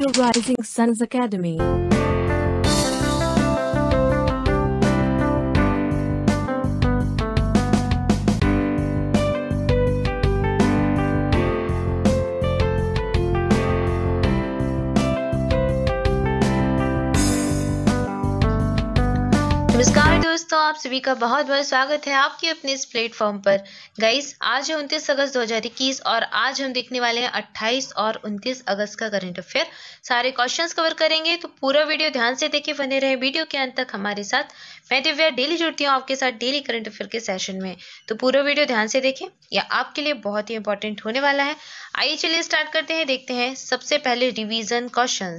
to Rising Suns Academy. आप सभी का बहुत बहुत स्वागत है आपके अपने इस प्लेटफॉर्म पर गाइस आज है उनतीस अगस्त 2021 और आज हम देखने वाले हैं 28 और 29 अगस्त का करंट अफेयर सारे क्वेश्चंस कवर करेंगे तो पूरा वीडियो ध्यान से देखिए बने रहे वीडियो के अंत तक हमारे साथ मैं दिव्या डेली जुड़ती हूँ आपके साथ डेली करंट अफेयर के सेशन में तो पूरा वीडियो ध्यान से देखें यह आपके लिए बहुत ही इंपॉर्टेंट होने वाला है आइए चलिए स्टार्ट करते हैं देखते हैं सबसे पहले रिविजन क्वेश्चन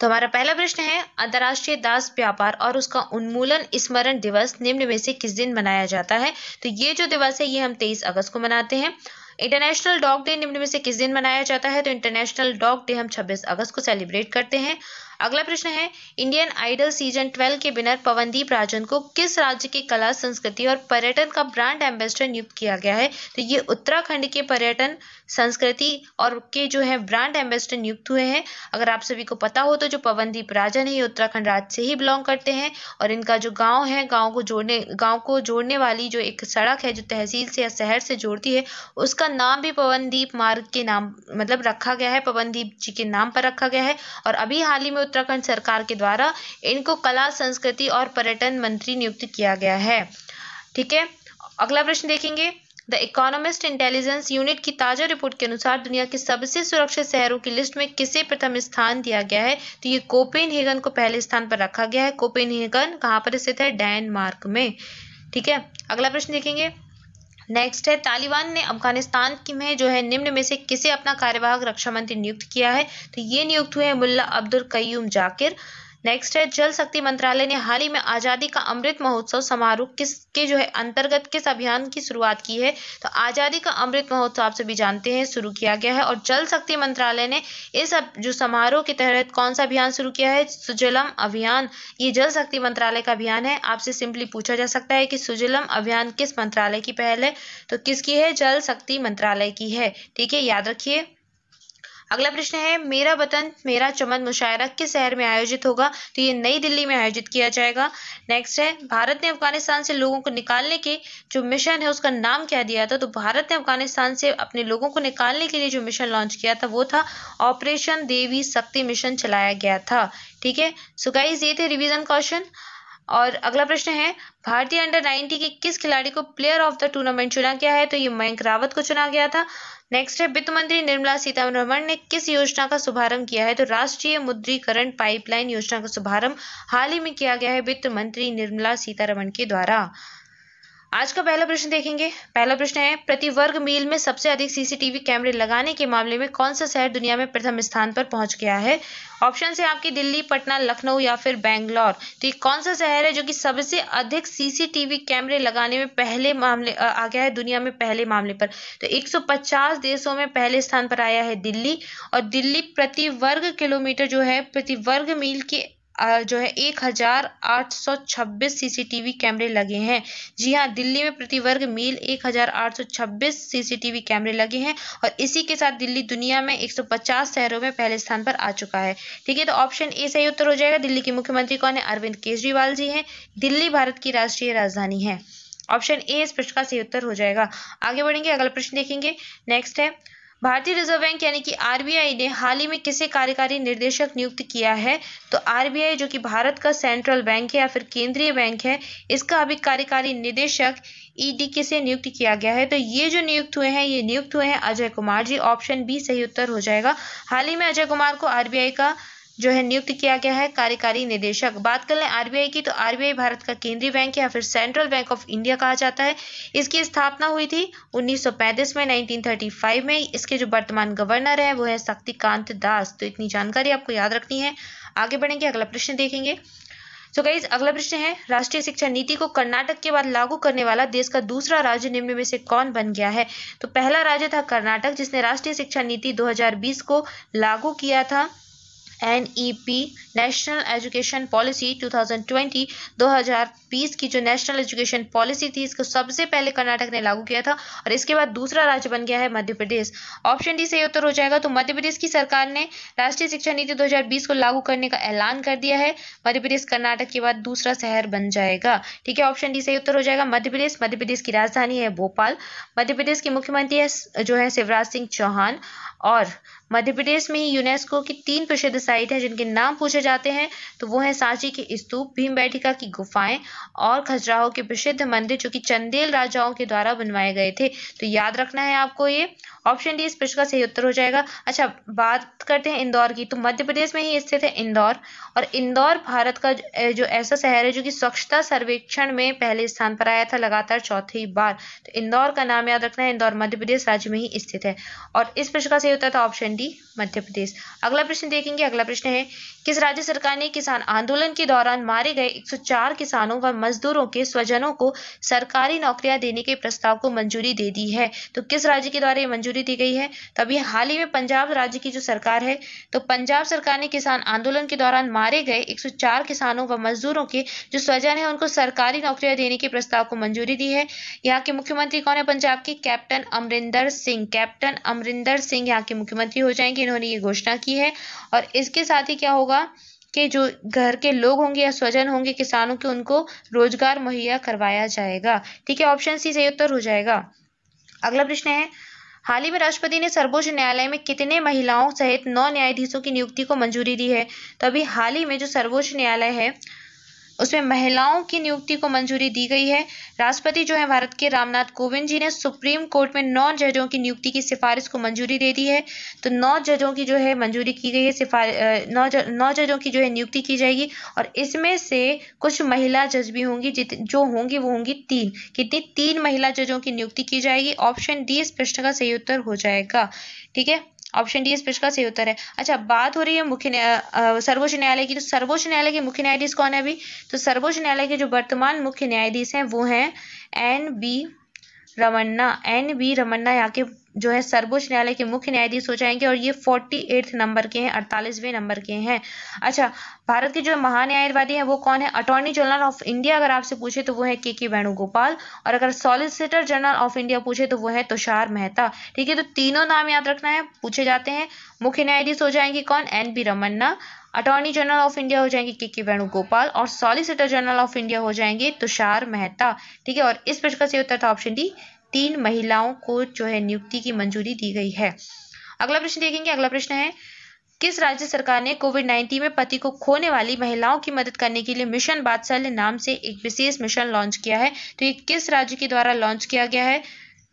तो हमारा पहला प्रश्न है अंतर्राष्ट्रीय दास व्यापार और उसका उन्मूलन स्मरण दिवस निम्न में से किस दिन मनाया जाता है तो ये जो दिवस है ये हम तेईस अगस्त को मनाते हैं इंटरनेशनल डॉग डे निम्न में से किस दिन मनाया जाता है तो इंटरनेशनल डॉग डे हम 26 अगस्त को सेलिब्रेट करते हैं अगला प्रश्न है इंडियन आइडल सीजन 12 के बिनर पवनदीप राजन को किस राज्य की कला संस्कृति और पर्यटन का ब्रांड एम्बेसडर नियुक्त किया गया है तो ये उत्तराखंड के पर्यटन संस्कृति और के जो है ब्रांड एम्बेसडर नियुक्त हुए हैं अगर आप सभी को पता हो तो जो पवनदीप राजन है ये उत्तराखंड राज्य से ही बिलोंग करते हैं और इनका जो गाँव है गाँव को जोड़ने गाँव को जोड़ने वाली जो एक सड़क है जो तहसील से या शहर से जोड़ती है उसका नाम भी पवनदीप मार्ग के नाम मतलब रखा गया है पवनदीप जी के नाम पर रखा गया है और अभी हाल ही में उत्तराखंड सरकार के द्वारा इनको कला संस्कृति और पर्यटन मंत्री नियुक्त किया गया है ठीक है अगला प्रश्न देखेंगे द इकोनॉमिस्ट इंटेलिजेंस यूनिट की ताजा रिपोर्ट के अनुसार दुनिया के सबसे सुरक्षित शहरों की लिस्ट में किसे प्रथम स्थान दिया गया है तो ये हेगन को पहले स्थान पर रखा गया है हेगन कहाँ पर स्थित है डेनमार्क में ठीक है अगला प्रश्न देखेंगे नेक्स्ट है तालिबान ने अफगानिस्तान में जो है निम्न में से किसे अपना कार्यवाहक रक्षा मंत्री नियुक्त किया है तो ये नियुक्त हुए मुल्ला अब्दुल कयूम जाकिर नेक्स्ट है जल शक्ति मंत्रालय ने हाल ही में आज़ादी का अमृत महोत्सव समारोह किस के जो है अंतर्गत किस अभियान की शुरुआत की है तो आज़ादी का अमृत महोत्सव आप सभी जानते हैं शुरू किया गया है और जल शक्ति मंत्रालय ने इस जो समारोह के तहत कौन सा अभियान शुरू किया है सुजलम अभियान ये जल शक्ति मंत्रालय का अभियान है आपसे सिंपली पूछा जा सकता है कि सुजलम अभियान किस मंत्रालय की पहल है तो किसकी है जल शक्ति मंत्रालय की है ठीक है याद रखिए अगला प्रश्न है मेरा वतन मेरा चमन मुशायरा किस शहर में आयोजित होगा तो ये नई दिल्ली में आयोजित किया जाएगा नेक्स्ट है भारत ने अफगानिस्तान से लोगों को निकालने के जो मिशन है उसका नाम क्या दिया था तो भारत ने अफगानिस्तान से अपने लोगों को निकालने के लिए जो मिशन लॉन्च किया था वो था ऑपरेशन देवी शक्ति मिशन चलाया गया था ठीक है सो गाइज ये थे रिविजन क्वेश्चन और अगला प्रश्न है भारतीय अंडर 90 के किस खिलाड़ी को प्लेयर ऑफ द टूर्नामेंट चुना गया है तो ये मयंक रावत को चुना गया था नेक्स्ट है वित्त मंत्री निर्मला सीतारमण ने किस योजना का शुभारंभ किया है तो राष्ट्रीय मुद्रीकरण पाइपलाइन योजना का शुभारंभ हाल ही में किया गया है वित्त मंत्री निर्मला सीतारमण के द्वारा आज का पहला प्रश्न देखेंगे पहला प्रश्न है प्रति वर्ग मील में सबसे अधिक सीसीटीवी कैमरे लगाने के मामले में कौन सा शहर दुनिया में प्रथम स्थान पर पहुंच गया है ऑप्शन है आपकी दिल्ली पटना लखनऊ या फिर बैंगलोर तो ये कौन सा शहर है जो कि सबसे अधिक सीसीटीवी कैमरे लगाने में पहले मामले आ गया है दुनिया में पहले मामले पर तो 150 देशों में पहले स्थान पर आया है दिल्ली और दिल्ली प्रति वर्ग किलोमीटर जो है प्रति वर्ग मील के जो है एक हजार आठ सौ छब्बीस सीसीटीवी कैमरे लगे हैं जी हाँ दिल्ली में प्रति वर्ग मील एक हजार आठ सौ छब्बीस सीसीटीवी कैमरे लगे हैं और इसी के साथ दिल्ली दुनिया में एक सौ पचास शहरों में पहले स्थान पर आ चुका है ठीक है तो ऑप्शन ए सही उत्तर हो जाएगा दिल्ली के मुख्यमंत्री कौन है अरविंद केजरीवाल जी हैं दिल्ली भारत की राष्ट्रीय राजधानी है ऑप्शन ए इस प्रश्न का सही उत्तर हो जाएगा आगे बढ़ेंगे अगला प्रश्न देखेंगे नेक्स्ट है भारतीय रिजर्व बैंक यानी कि आरबीआई ने हाल ही में किसे कार्यकारी निर्देशक नियुक्त किया है तो आरबीआई जो कि भारत का सेंट्रल बैंक है या फिर केंद्रीय बैंक है इसका अभी कार्यकारी निदेशक ईडी e किसे नियुक्त किया गया है तो ये जो नियुक्त हुए हैं ये नियुक्त हुए हैं अजय कुमार जी ऑप्शन बी सही उत्तर हो जाएगा हाल ही में अजय कुमार को आरबीआई का जो है नियुक्त किया गया है कार्यकारी निदेशक बात कर लें आरबीआई की तो आरबीआई भारत का केंद्रीय बैंक या फिर सेंट्रल बैंक ऑफ इंडिया कहा जाता है इसकी स्थापना हुई थी 1935 में 1935 में इसके जो वर्तमान गवर्नर हैं वो है शक्तिकांत दास तो इतनी जानकारी आपको याद रखनी है आगे बढ़ेंगे अगला प्रश्न देखेंगे तो गई अगला प्रश्न है राष्ट्रीय शिक्षा नीति को कर्नाटक के बाद लागू करने वाला देश का दूसरा राज्य निम्न में से कौन बन गया है तो पहला राज्य था कर्नाटक जिसने राष्ट्रीय शिक्षा नीति 2020 को लागू किया था पी नेशनल एजुकेशन पॉलिसी 2020 2020 की जो नेशनल एजुकेशन पॉलिसी थी इसको सबसे पहले कर्नाटक ने लागू किया था और इसके बाद दूसरा राज्य बन गया है मध्य प्रदेश ऑप्शन डी सही उत्तर हो जाएगा तो मध्य प्रदेश की सरकार ने राष्ट्रीय शिक्षा नीति 2020 को लागू करने का ऐलान कर दिया है मध्य प्रदेश कर्नाटक के बाद दूसरा शहर बन जाएगा ठीक है ऑप्शन डी सही उत्तर हो जाएगा मध्य प्रदेश मध्य प्रदेश की राजधानी है भोपाल मध्य प्रदेश के मुख्यमंत्री है जो है शिवराज सिंह चौहान और मध्य प्रदेश में ही यूनेस्को की तीन प्रसिद्ध साइट है जिनके नाम पूछे जाते हैं तो वो है सांची के स्तूप भीम बैठिका की गुफाएं और खजुराहो के प्रसिद्ध मंदिर जो कि चंदेल राजाओं के द्वारा बनवाए गए थे तो याद रखना है आपको ये ऑप्शन डी इस प्रश्न का सही उत्तर हो जाएगा अच्छा बात करते हैं इंदौर की तो मध्य प्रदेश में ही स्थित है इंदौर और इंदौर भारत का जो ऐसा शहर है जो कि स्वच्छता सर्वेक्षण में पहले स्थान पर आया था लगातार चौथी बार तो इंदौर का नाम याद रखना है इंदौर मध्य प्रदेश राज्य में ही स्थित है और इस प्रश्न का सही उत्तर था ऑप्शन भिंडी मध्य प्रदेश अगला प्रश्न देखेंगे अगला प्रश्न है किस राज्य सरकार ने किसान आंदोलन के दौरान मारे गए 104 किसानों व मजदूरों के स्वजनों को सरकारी नौकरियां देने के प्रस्ताव को मंजूरी दे दी है तो किस राज्य के द्वारा ये मंजूरी दी गई है तो अभी हाल ही में पंजाब राज्य की जो सरकार है तो पंजाब सरकार ने किसान आंदोलन के दौरान मारे गए एक किसानों व मजदूरों के जो स्वजन है उनको सरकारी नौकरियां देने के प्रस्ताव को मंजूरी दी है यहाँ के मुख्यमंत्री कौन है पंजाब के कैप्टन अमरिंदर सिंह कैप्टन अमरिंदर सिंह यहाँ के मुख्यमंत्री हो जाएंगे इन्होंने ये घोषणा की है और इसके साथ ही क्या होगा कि जो घर के लोग होंगे या स्वजन होंगे किसानों के उनको रोजगार मुहैया करवाया जाएगा ठीक है ऑप्शन सी सही उत्तर हो जाएगा अगला प्रश्न है हाल ही में राष्ट्रपति ने सर्वोच्च न्यायालय में कितने महिलाओं सहित नौ न्यायाधीशों की नियुक्ति को मंजूरी दी है तो अभी हाल ही में जो सर्वोच्च न्यायालय है उसमें महिलाओं की नियुक्ति को मंजूरी दी गई है राष्ट्रपति जो है भारत के रामनाथ कोविंद जी ने सुप्रीम कोर्ट में नौ जजों की नियुक्ति की सिफारिश को मंजूरी दे दी है तो नौ जजों की जो है मंजूरी की गई है सिफारिश नौ नौ जजों की जो है नियुक्ति की जाएगी और इसमें से कुछ महिला जज भी होंगी जित जो होंगी वो होंगी तीन कितनी तीन महिला जजों की नियुक्ति की जाएगी ऑप्शन डी इस प्रश्न का सही उत्तर हो जाएगा ठीक है ऑप्शन डी इस प्रश्न का सही उत्तर है अच्छा बात हो रही है मुख्य न्याय सर्वोच्च न्यायालय की तो सर्वोच्च न्यायालय के मुख्य न्यायाधीश कौन है अभी तो सर्वोच्च न्यायालय के जो वर्तमान मुख्य न्यायाधीश हैं वो हैं N B Ramana N V Ramana यहाँ के जो है सर्वोच्च न्यायालय के मुख्य न्यायाधीश हो जाएंगे और ये फोर्टी एट्थ नंबर के हैं अड़तालीसवें नंबर के हैं अच्छा भारत के जो महान्यायवादी हैं वो कौन है अटॉर्नी जनरल ऑफ इंडिया अगर आपसे पूछे तो वो है के के वेणुगोपाल और अगर सॉलिसिटर जनरल ऑफ इंडिया पूछे तो वो है तुषार मेहता ठीक है तो तीनों नाम याद रखना है पूछे जाते हैं मुख्य न्यायाधीश हो जाएंगे कौन N B Ramana attorney general of India हो जाएंगे के के वेणुगोपाल और सॉलिसिटर जनरल ऑफ इंडिया हो जाएंगे तुषार मेहता ठीक है और इस प्रश्न का सही उत्तर था ऑप्शन डी तीन महिलाओं को जो है नियुक्ति की मंजूरी दी गई है अगला प्रश्न देखेंगे अगला प्रश्न है किस राज्य सरकार ने कोविड 19 में पति को खोने वाली महिलाओं की मदद करने के लिए मिशन बात्सल्य नाम से एक विशेष मिशन लॉन्च किया है तो ये किस राज्य के द्वारा लॉन्च किया गया है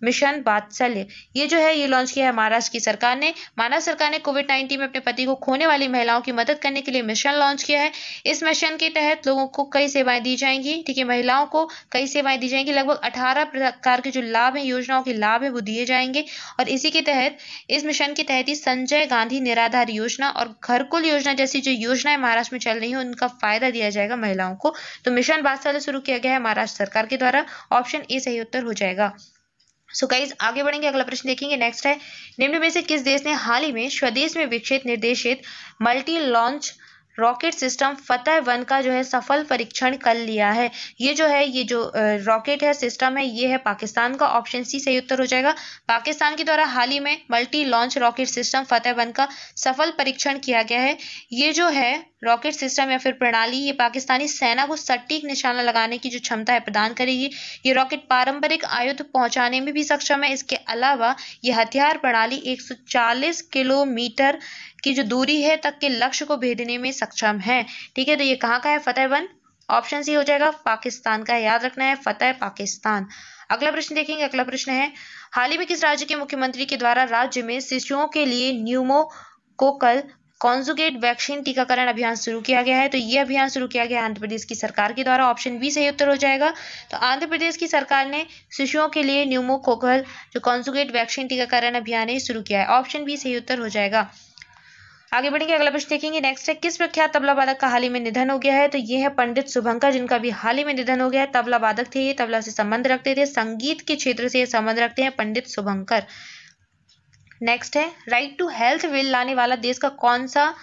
मिशन बात्सल्य ये जो है ये लॉन्च किया है महाराष्ट्र की सरकार ने महाराष्ट्र सरकार ने कोविड नाइन्टीन में अपने पति को खोने वाली महिलाओं की मदद करने के लिए मिशन लॉन्च किया है इस मिशन के तहत लोगों को कई सेवाएं दी जाएंगी ठीक है महिलाओं को कई सेवाएं दी जाएंगी लगभग अठारह प्रकार के जो लाभ हैं योजनाओं के लाभ है वो दिए जाएंगे और इसी के तहत इस मिशन के तहत ही संजय गांधी निराधार योजना और घरकुल योजना जैसी जो योजनाएं महाराष्ट्र में चल रही है उनका फायदा दिया जाएगा महिलाओं को तो मिशन बात्सल्य शुरू किया गया है महाराष्ट्र सरकार के द्वारा ऑप्शन ए सही उत्तर हो जाएगा सो गाइज आगे बढ़ेंगे अगला प्रश्न देखेंगे नेक्स्ट है निम्न में से किस देश ने हाल ही में स्वदेश में विकसित निर्देशित multi launch rocket system Fateh one का जो है सफल परीक्षण कर लिया है ये जो है ये जो रॉकेट है सिस्टम है ये है पाकिस्तान का ऑप्शन सी सही उत्तर हो जाएगा पाकिस्तान के द्वारा हाल ही में multi launch rocket system Fateh one का सफल परीक्षण किया गया है ये जो है रॉकेट सिस्टम या फिर प्रणाली ये पाकिस्तानी सेना को सटीक निशाना लगाने की जो क्षमता है प्रदान करेगी ये रॉकेट पारंपरिक आयुध पहुंचाने में भी सक्षम है इसके अलावा ये हथियार प्रणाली 140 किलोमीटर की जो दूरी है तक के लक्ष्य को भेदने में सक्षम है ठीक है तो ये कहाँ का है फतेहबंद ऑप्शन सी हो जाएगा पाकिस्तान का याद रखना है फतेह पाकिस्तान अगला प्रश्न देखेंगे अगला प्रश्न है हाल ही में किस राज्य के मुख्यमंत्री के द्वारा राज्य में शिशुओं के लिए न्यूमो कोकल कॉन्जुगेट वैक्सीन टीकाकरण अभियान शुरू किया गया है तो ये अभियान शुरू किया गया आंध्र प्रदेश की सरकार के द्वारा ऑप्शन बी सही उत्तर हो जाएगा तो आंध्र प्रदेश की सरकार ने शिशुओं के लिए न्यूमो कोकल जो कॉन्जुगेट वैक्सीन टीकाकरण अभियान है शुरू किया है ऑप्शन बी सही उत्तर हो जाएगा आगे बढ़ेंगे अगला प्रश्न देखेंगे नेक्स्ट है किस प्रख्यात तबला वादक का हाल ही में निधन हो गया है तो ये है पंडित शुभंकर जिनका भी हाल ही में निधन हो गया है तबला वादक थे ये तबला से संबंध रखते थे संगीत के क्षेत्र से ये संबंध रखते हैं पंडित शुभंकर नेक्स्ट है राइट टू हेल्थ बिल लाने वाला देश का कौन सा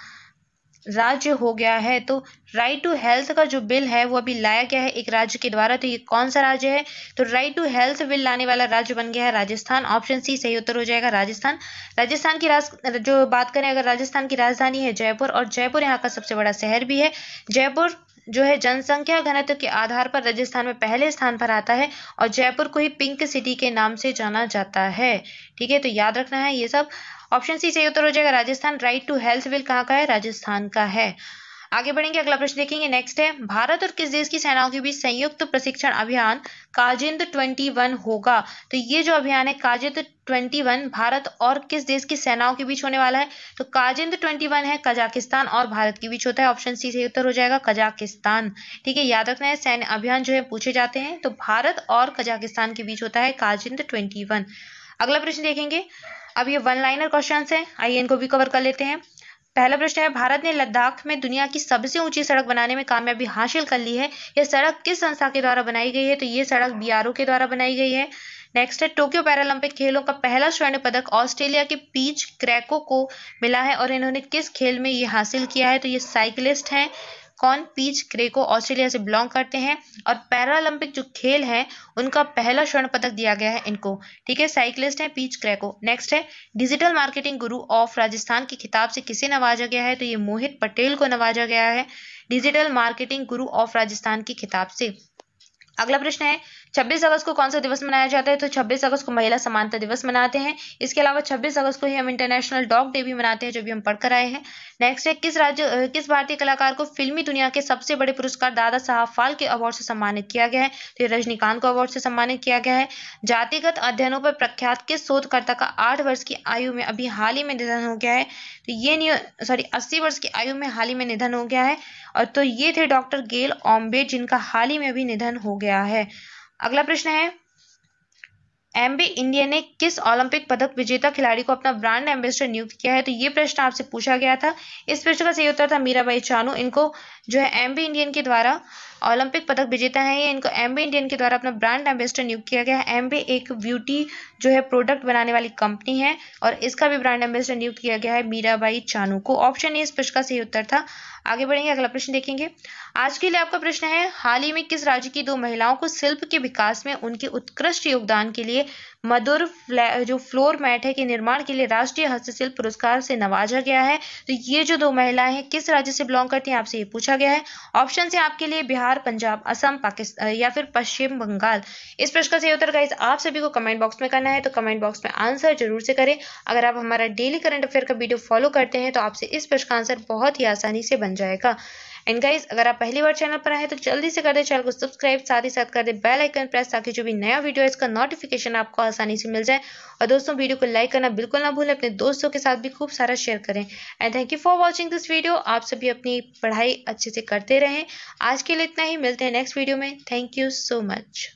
राज्य हो गया है तो राइट टू हेल्थ का जो बिल है वो अभी लाया गया है एक राज्य के द्वारा तो ये कौन सा राज्य है तो राइट टू हेल्थ बिल लाने वाला राज्य बन गया है राजस्थान ऑप्शन सी सही उत्तर हो जाएगा राजस्थान राजस्थान की राज जो बात करें अगर राजस्थान की राजधानी है जयपुर और जयपुर यहाँ का सबसे बड़ा शहर भी है जयपुर जो है जनसंख्या घनत्व के आधार पर राजस्थान में पहले स्थान पर आता है और जयपुर को ही पिंक सिटी के नाम से जाना जाता है ठीक है तो याद रखना है ये सब ऑप्शन सी सही उत्तर हो तो जाएगा Rajasthan right to health bill कहाँ का है राजस्थान का है आगे बढ़ेंगे अगला प्रश्न देखेंगे नेक्स्ट है भारत और किस देश की सेनाओं के बीच संयुक्त प्रशिक्षण अभियान काजिंद 21 होगा तो ये जो अभियान है काजिंद 21 भारत और किस देश की सेनाओं के बीच होने वाला है तो काजिंद 21 है कजाकिस्तान और भारत के बीच होता है ऑप्शन सी सही उत्तर हो तो जाएगा कजाकिस्तान ठीक है याद रखना है सैन्य अभियान जो है पूछे जाते हैं तो भारत और कजाकिस्तान के बीच होता है काजिंद ट्वेंटी अगला प्रश्न देखेंगे अब ये वन लाइनर क्वेश्चन है आइए इनको भी कवर कर लेते हैं पहला प्रश्न है भारत ने लद्दाख में दुनिया की सबसे ऊंची सड़क बनाने में कामयाबी हासिल कर ली है यह सड़क किस संस्था के द्वारा बनाई गई है तो ये सड़क बीआरओ के द्वारा बनाई गई है नेक्स्ट है टोक्यो पैरालंपिक खेलों का पहला स्वर्ण पदक ऑस्ट्रेलिया के पीच क्रैको को मिला है और इन्होंने किस खेल में ये हासिल किया है तो ये साइकिलिस्ट हैं कौन पीच क्रे को ऑस्ट्रेलिया से बिलोंग करते हैं और पैरालंपिक जो खेल है उनका पहला स्वर्ण पदक दिया गया है इनको ठीक है साइकिलिस्ट है पीच क्रे को नेक्स्ट है digital marketing guru of Rajasthan के खिताब से किसे नवाजा गया है तो ये मोहित पटेल को नवाजा गया है digital marketing guru of Rajasthan की खिताब से अगला प्रश्न है छब्बीस अगस्त को कौन सा दिवस मनाया जाता है तो छब्बीस अगस्त को महिला समानता दिवस मनाते हैं इसके अलावा छब्बीस अगस्त को ही हम इंटरनेशनल डॉग डे भी मनाते हैं जो भी हम पढ़कर आए हैं नेक्स्ट है किस राज्य किस भारतीय कलाकार को फिल्मी दुनिया के सबसे बड़े पुरस्कार दादा साहब फाल्के अवार्ड से सम्मानित किया गया है तो रजनीकांत को अवार्ड से सम्मानित किया गया है जातिगत अध्ययनों पर प्रख्यात किस शोधकर्ता का आठ वर्ष की आयु में अभी हाल ही में निधन हो गया है तो ये सॉरी अस्सी वर्ष की आयु में हाल ही में निधन हो गया है और तो ये थे डॉक्टर गेल ओम्बे जिनका हाल ही में अभी निधन हो गया है अगला प्रश्न है एमबी इंडिया ने किस ओलंपिक पदक विजेता खिलाड़ी को अपना ब्रांड एम्बेसडर नियुक्त किया है तो ये प्रश्न आपसे पूछा गया था इस प्रश्न का सही उत्तर था मीराबाई चानू इनको जो है एमबी इंडियन के द्वारा ओलंपिक पदक विजेता है इनको इनको एमबी इंडियन के द्वारा अपना ब्रांड एम्बेसडर नियुक्त किया गया है एमबी एक ब्यूटी जो है प्रोडक्ट बनाने वाली कंपनी है और इसका भी ब्रांड एम्बेसडर नियुक्त किया गया है मीराबाई चानू को ऑप्शन ए इस प्रश्न का सही उत्तर था आगे बढ़ेंगे अगला प्रश्न देखेंगे आज के लिए आपका प्रश्न है हाल ही में किस राज्य की दो महिलाओं को शिल्प के विकास में उनके उत्कृष्ट योगदान के लिए मधुर जो फ्लोर मैट है के निर्माण के लिए राष्ट्रीय हस्तशिल्प पुरस्कार से नवाजा गया है तो ये जो दो महिलाएं हैं किस राज्य से बिलोंग करती हैं आपसे ये पूछा गया है ऑप्शन है आपके लिए बिहार पंजाब असम पाकिस्तान या फिर पश्चिम बंगाल इस प्रश्न का सही उत्तर गाइज आप सभी को कमेंट बॉक्स में करना है तो कमेंट बॉक्स में आंसर जरूर से करें अगर आप हमारा डेली करंट अफेयर का वीडियो फॉलो करते हैं तो आपसे इस प्रश्न का आंसर बहुत ही आसानी से बन जाएगा एंड गाइज अगर आप पहली बार चैनल पर आए तो जल्दी से कर दे चैनल को सब्सक्राइब साथ ही साथ कर दे बेल आइकन प्रेस ताकि जो भी नया वीडियो है इसका नोटिफिकेशन आपको आसानी से मिल जाए और दोस्तों वीडियो को लाइक करना बिल्कुल ना भूलें अपने दोस्तों के साथ भी खूब सारा शेयर करें and thank you for watching this video आप सभी अपनी पढ़ाई अच्छे से करते रहें आज के लिए इतना ही मिलते हैं नेक्स्ट वीडियो में थैंक यू सो मच